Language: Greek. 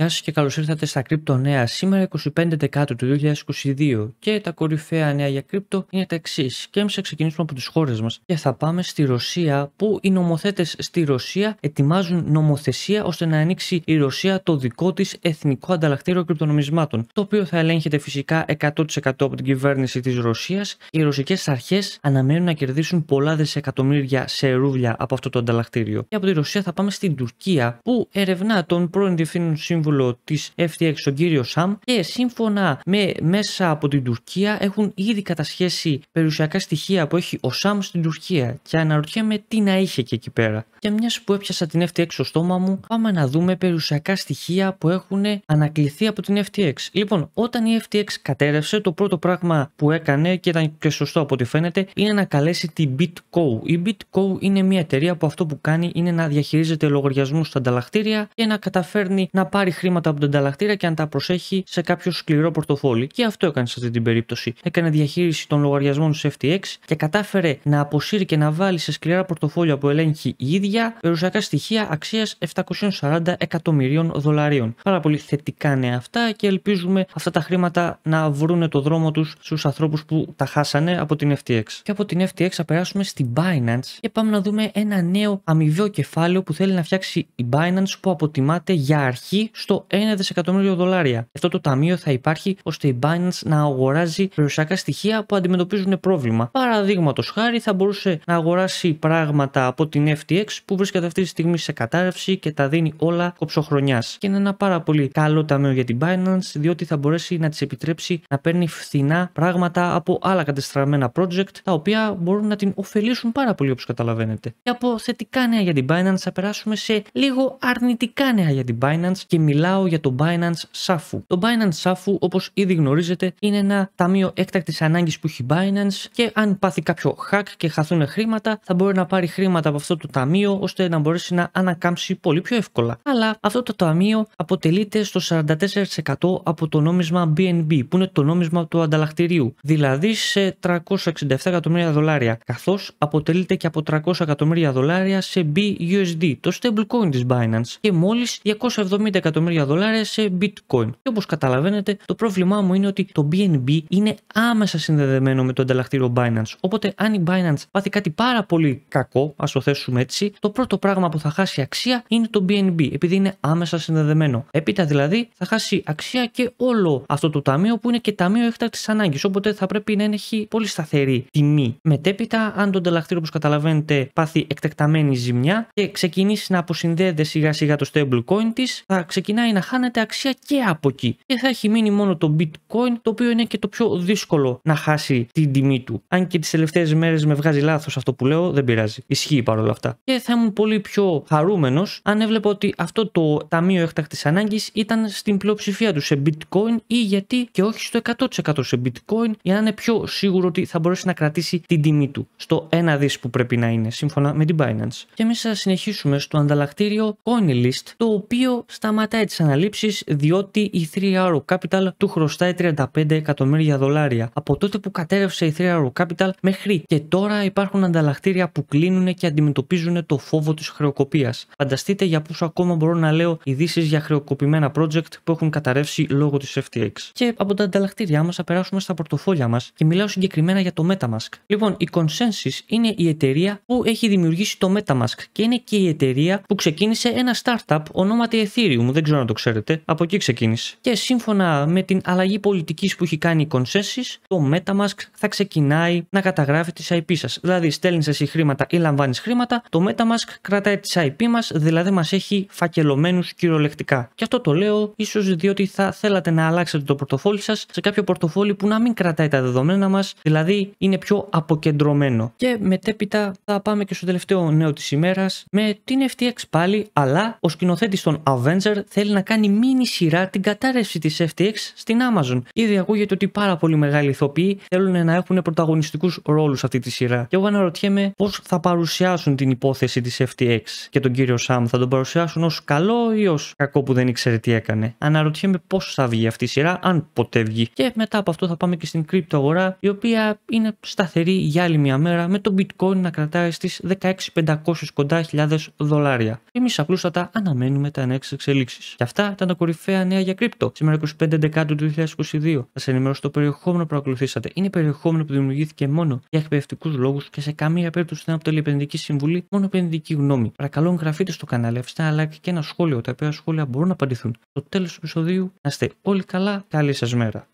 Γεια σας και καλώς ήρθατε στα κρυπτο Νέα. Σήμερα 25 Δεκάτου του 2022 και τα κορυφαία νέα για κρύπτο είναι τα εξής. Και εμείς θα ξεκινήσουμε από τις χώρες μας και θα πάμε στη Ρωσία που οι νομοθέτες στη Ρωσία ετοιμάζουν νομοθεσία ώστε να ανοίξει η Ρωσία το δικό της εθνικό ανταλλακτήριο κρυπτονομισμάτων το οποίο θα ελέγχεται φυσικά 100% από την κυβέρνηση της Ρωσίας. Οι ρωσικές αρχές αναμένουν να κερδίσουν πολλά δισεκατομμύρια σε ρούβλια από αυτό το ανταλλακτήριο. Και από τη Ρωσία θα πάμε στην Τουρκία που ερευνά τον πρώην διευθύνων σύμβουλο σύμβουλο της FTX, τον κύριο Σαμ, και σύμφωνα με μέσα από την Τουρκία έχουν ήδη κατασχέσει περιουσιακά στοιχεία που έχει ο Σαμ στην Τουρκία. Και αναρωτιέμαι τι να είχε και εκεί πέρα. Και μιας που έπιασα την FTX στο στόμα μου, πάμε να δούμε περιουσιακά στοιχεία που έχουν ανακληθεί από την FTX. Λοιπόν, όταν η FTX κατέρευσε, το πρώτο πράγμα που έκανε και ήταν και σωστό από ό,τι φαίνεται, είναι να καλέσει την Bitco. Η Bitco είναι μια εταιρεία που αυτό που κάνει είναι να διαχειρίζεται λογαριασμούς στα ανταλλακτήρια και να καταφέρνει να πάρει χρήματα από τον ανταλλακτήρα και αν τα προσέχει σε κάποιο σκληρό πορτοφόλι. Και αυτό έκανε σε αυτή την περίπτωση. Έκανε διαχείριση των λογαριασμών του FTX και κατάφερε να αποσύρει και να βάλει σε σκληρά πορτοφόλια που ελέγχει η ίδια περιουσιακά στοιχεία αξίας 740 εκατομμυρίων δολαρίων. Πάρα πολύ θετικά νέα αυτά και ελπίζουμε αυτά τα χρήματα να βρούνε το δρόμο τους στους ανθρώπους που τα χάσανε από την FTX. Και από την FTX θα περάσουμε στην Binance και πάμε να δούμε ένα νέο αμοιβαίο κεφάλαιο που θέλει να φτιάξει η Binance που αποτιμάται για αρχή στο 1 δισεκατομμύριο δολάρια. Αυτό το ταμείο θα υπάρχει ώστε η Binance να αγοράζει περιουσιακά στοιχεία που αντιμετωπίζουν πρόβλημα. Παραδείγματος χάρη, θα μπορούσε να αγοράσει πράγματα από την FTX που βρίσκεται αυτή τη στιγμή σε κατάρρευση και τα δίνει όλα κοψοχρονιάς. Και είναι ένα πάρα πολύ καλό ταμείο για την Binance, διότι θα μπορέσει να της επιτρέψει να παίρνει φθηνά πράγματα από άλλα κατεστραμμένα project, τα οποία μπορούν να την ωφελήσουν πάρα πολύ όπως καταλαβαίνετε. Και από θετικά νέα για την Binance θα περάσουμε σε λίγο αρνητικά νέα για την Binance και μιλάω για το Binance Safu. Το Binance Safu, όπως ήδη γνωρίζετε, είναι ένα ταμείο έκτακτης ανάγκης που έχει Binance και αν πάθει κάποιο hack και χαθούν χρήματα, θα μπορεί να πάρει χρήματα από αυτό το ταμείο ώστε να μπορέσει να ανακάμψει πολύ πιο εύκολα. Αλλά αυτό το ταμείο αποτελείται στο 44% από το νόμισμα BNB, που είναι το νόμισμα του ανταλλακτηρίου, δηλαδή σε 367 εκατομμύρια δολάρια, καθώς αποτελείται και από 300 εκατομμύρια δολάρια σε BUSD, το stablecoin της Binance, και μόλις 270 εκατομμύρια εκατομμύρια δολάρια σε bitcoin. Και όπως καταλαβαίνετε, το πρόβλημά μου είναι ότι το BNB είναι άμεσα συνδεδεμένο με το ανταλλακτήριο Binance. Οπότε, αν η Binance πάθει κάτι πάρα πολύ κακό, ας το θέσουμε έτσι, το πρώτο πράγμα που θα χάσει αξία είναι το BNB, επειδή είναι άμεσα συνδεδεμένο. Έπειτα δηλαδή θα χάσει αξία και όλο αυτό το ταμείο που είναι και ταμείο έκτακτης ανάγκης. Οπότε θα πρέπει να έχει πολύ σταθερή τιμή. Μετέπειτα, αν το ανταλλακτήριο, όπως καταλαβαίνετε, πάθει εκτεκταμένη ζημιά και ξεκινήσει να αποσυνδέεται σιγά σιγά το stablecoin της, θα ξεκινήσει ξεκινάει να χάνεται αξία και από εκεί. Και θα έχει μείνει μόνο το bitcoin, το οποίο είναι και το πιο δύσκολο να χάσει την τιμή του. Αν και τις τελευταίες μέρες με βγάζει λάθος αυτό που λέω, δεν πειράζει. Ισχύει παρόλα αυτά. Και θα ήμουν πολύ πιο χαρούμενος αν έβλεπα ότι αυτό το ταμείο έκτακτης ανάγκης ήταν στην πλειοψηφία του σε bitcoin ή γιατί και όχι στο 100% σε bitcoin για να είναι πιο σίγουρο ότι θα μπορέσει να κρατήσει την τιμή του στο ένα δις που πρέπει να είναι σύμφωνα με την Binance. Και εμείς θα συνεχίσουμε στο ανταλλακτήριο CoinList το οποίο σταματάει Μειώνεται τις αναλήψεις διότι η 3 r Capital του χρωστάει 35 εκατομμύρια δολάρια. Από τότε που κατέρευσε η 3 r Capital μέχρι και τώρα υπάρχουν ανταλλακτήρια που κλείνουν και αντιμετωπίζουν το φόβο της χρεοκοπίας. Φανταστείτε για πόσο ακόμα μπορώ να λέω ειδήσεις για χρεοκοπημένα project που έχουν καταρρεύσει λόγω της FTX. Και από τα ανταλλακτήριά μας θα περάσουμε στα πορτοφόλια μας και μιλάω συγκεκριμένα για το MetaMask. Λοιπόν, η Consensus είναι η εταιρεία που έχει δημιουργήσει το MetaMask και είναι και η εταιρεία που ξεκίνησε ένα startup ονόματι Ethereum. Δεν ξέρω το ξέρετε, από εκεί ξεκίνησε. Και σύμφωνα με την αλλαγή πολιτικής που έχει κάνει η το MetaMask θα ξεκινάει να καταγράφει τις IP σας. Δηλαδή, στέλνεις εσύ χρήματα ή λαμβάνεις χρήματα, το MetaMask κρατάει τις IP μας, δηλαδή μας έχει φακελωμένους κυριολεκτικά. Και αυτό το λέω ίσως διότι θα θέλατε να αλλάξετε το πορτοφόλι σας σε κάποιο πορτοφόλι που να μην κρατάει τα δεδομένα μας, δηλαδή είναι πιο αποκεντρωμένο. Και μετέπειτα θα πάμε και στο τελευταίο νέο της ημέρας με την FTX πάλι, αλλά ο σκηνοθέτης των Avenger θα θέλει να κάνει μίνι σειρά την κατάρρευση της FTX στην Amazon. Ήδη ακούγεται ότι πάρα πολύ μεγάλοι ηθοποιοί θέλουν να έχουν πρωταγωνιστικούς ρόλους αυτή τη σειρά. Και εγώ αναρωτιέμαι πώς θα παρουσιάσουν την υπόθεση της FTX και τον κύριο Σαμ. Θα τον παρουσιάσουν ως καλό ή ως κακό που δεν ήξερε τι έκανε. Αναρωτιέμαι πώς θα βγει αυτή η σειρά, αν ποτέ βγει. Και μετά από αυτό θα πάμε και στην κρύπτο αγορά, η οποία είναι σταθερή για άλλη μια μέρα με το bitcoin να κρατάει στις 16.500 κοντά χιλιάδες δολάρια. Εμείς απλούστατα αναμένουμε τα νέα εξελίξει. Και αυτά ήταν τα κορυφαία νέα για κρύπτο σήμερα 25 Δεκάτου του 2022. Θα σα ενημερώσω το περιεχόμενο που ακολουθήσατε. Είναι περιεχόμενο που δημιουργήθηκε μόνο για εκπαιδευτικούς λόγους και σε καμία περίπτωση δεν αποτελεί επενδυτική συμβουλή, μόνο επενδυτική γνώμη. Παρακαλώ, εγγραφείτε στο κανάλι, αφήστε ένα like και ένα σχόλιο, τα οποία σχόλια μπορούν να απαντηθούν. το τέλος του επεισοδίου να είστε όλοι καλά. Καλή σας μέρα.